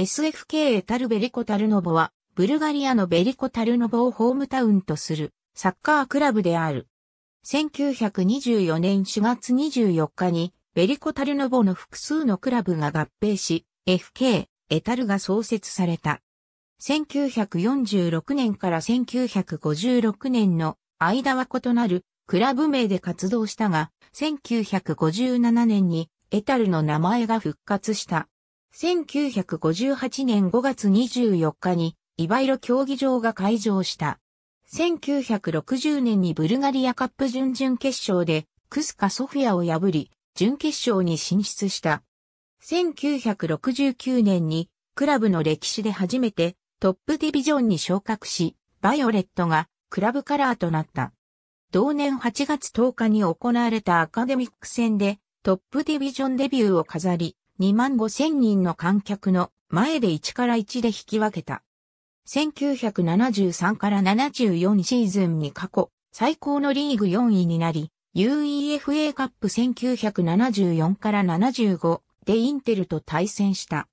SFK エタルベリコタルノボは、ブルガリアのベリコタルノボをホームタウンとするサッカークラブである。1924年4月24日に、ベリコタルノボの複数のクラブが合併し、FK、エタルが創設された。1946年から1956年の間は異なるクラブ名で活動したが、1957年にエタルの名前が復活した。1958年5月24日に、イバイロ競技場が開場した。1960年にブルガリアカップ準々決勝で、クスカソフィアを破り、準決勝に進出した。1969年に、クラブの歴史で初めて、トップディビジョンに昇格し、バイオレットが、クラブカラーとなった。同年8月10日に行われたアカデミック戦で、トップディビジョンデビューを飾り、2万5千人の観客の前で1から1で引き分けた。1973から74シーズンに過去最高のリーグ4位になり、UEFA カップ1974から75でインテルと対戦した。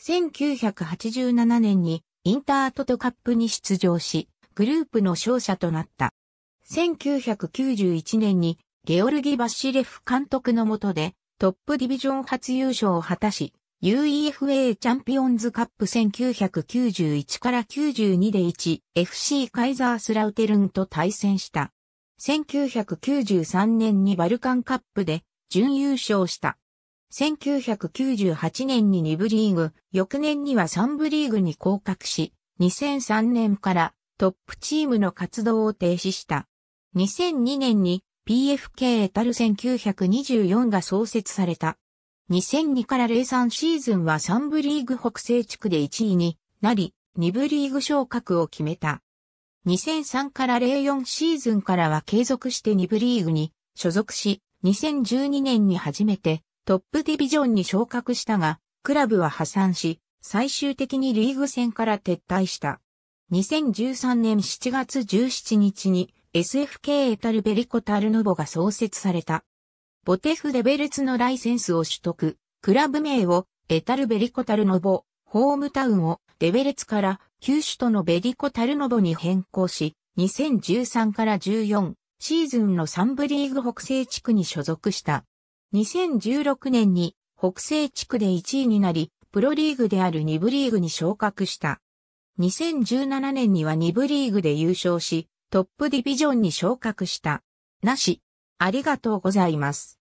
1987年にインタートトカップに出場し、グループの勝者となった。1991年にゲオルギ・バッシレフ監督のもとでトップディビジョン初優勝を果たし、UEFA チャンピオンズカップ1991から92で1、FC カイザースラウテルンと対戦した。1993年にバルカンカップで準優勝した。1998年に2部リーグ、翌年には3部リーグに降格し、2003年からトップチームの活動を停止した。2002年に PFK たる1924が創設された。2002から03シーズンは3部リーグ北西地区で1位になり、2部リーグ昇格を決めた。2003から04シーズンからは継続して2部リーグに所属し、2012年に初めてトップディビジョンに昇格したが、クラブは破産し、最終的にリーグ戦から撤退した。2013年7月17日に SFK エタルベリコ・タルノボが創設された。ボテフ・デベレツのライセンスを取得、クラブ名をエタルベリコ・タルノボ、ホームタウンをデベレツから旧首都のベリコ・タルノボに変更し、2013から14シーズンの3部リーグ北西地区に所属した。2016年に北西地区で1位になり、プロリーグである2部リーグに昇格した。2017年には2部リーグで優勝し、トップディビジョンに昇格した。なし、ありがとうございます。